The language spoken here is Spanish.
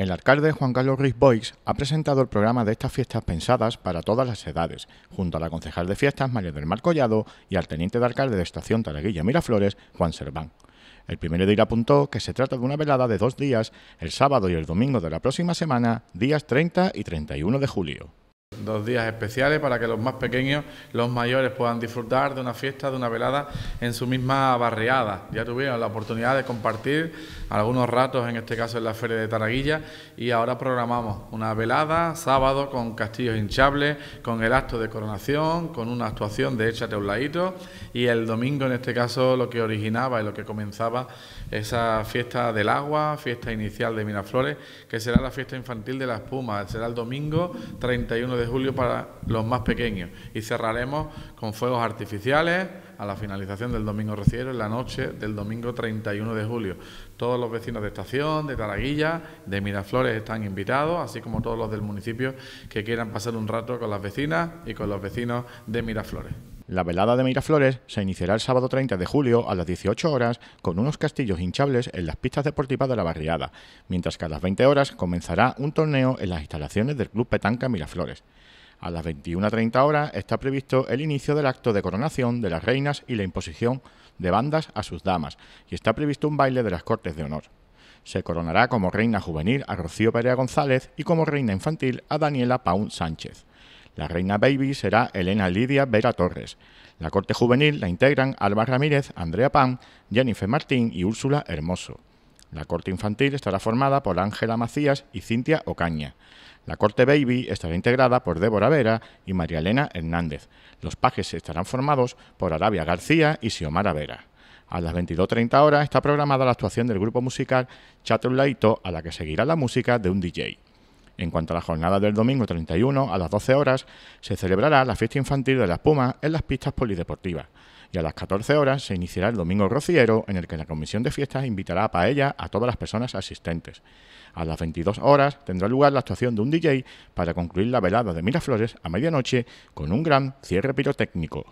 El alcalde Juan Carlos Ruiz Boix ha presentado el programa de estas fiestas pensadas para todas las edades, junto a la concejal de fiestas María del Mar Collado y al teniente de alcalde de Estación Taraguilla Miraflores, Juan Serván. El primero de ir apuntó que se trata de una velada de dos días, el sábado y el domingo de la próxima semana, días 30 y 31 de julio dos días especiales para que los más pequeños, los mayores puedan disfrutar de una fiesta, de una velada en su misma barriada. Ya tuvieron la oportunidad de compartir algunos ratos, en este caso en la Feria de Taraguilla, y ahora programamos una velada sábado con castillos hinchables, con el acto de coronación, con una actuación de Échate un ladito, y el domingo en este caso lo que originaba y lo que comenzaba esa fiesta del agua, fiesta inicial de Miraflores, que será la fiesta infantil de la espuma será el domingo 31 de julio para los más pequeños. Y cerraremos con fuegos artificiales a la finalización del domingo rociero en la noche del domingo 31 de julio. Todos los vecinos de Estación, de Taraguilla, de Miraflores están invitados, así como todos los del municipio que quieran pasar un rato con las vecinas y con los vecinos de Miraflores. La velada de Miraflores se iniciará el sábado 30 de julio a las 18 horas con unos castillos hinchables en las pistas deportivas de la barriada, mientras que a las 20 horas comenzará un torneo en las instalaciones del Club Petanca Miraflores. A las 21.30 horas está previsto el inicio del acto de coronación de las reinas y la imposición de bandas a sus damas, y está previsto un baile de las Cortes de Honor. Se coronará como reina juvenil a Rocío Perea González y como reina infantil a Daniela Paun Sánchez. La reina baby será Elena Lidia Vera Torres. La corte juvenil la integran Alba Ramírez, Andrea Pan, Jennifer Martín y Úrsula Hermoso. La corte infantil estará formada por Ángela Macías y Cintia Ocaña. La corte baby estará integrada por Débora Vera y María Elena Hernández. Los pajes estarán formados por Arabia García y Xiomara Vera. A las 22.30 horas está programada la actuación del grupo musical Laito, a la que seguirá la música de un DJ. En cuanto a la jornada del domingo 31, a las 12 horas, se celebrará la fiesta infantil de las Pumas en las pistas polideportivas. Y a las 14 horas se iniciará el Domingo Rociero, en el que la Comisión de Fiestas invitará a paella a todas las personas asistentes. A las 22 horas tendrá lugar la actuación de un DJ para concluir la velada de Miraflores a medianoche con un gran cierre pirotécnico.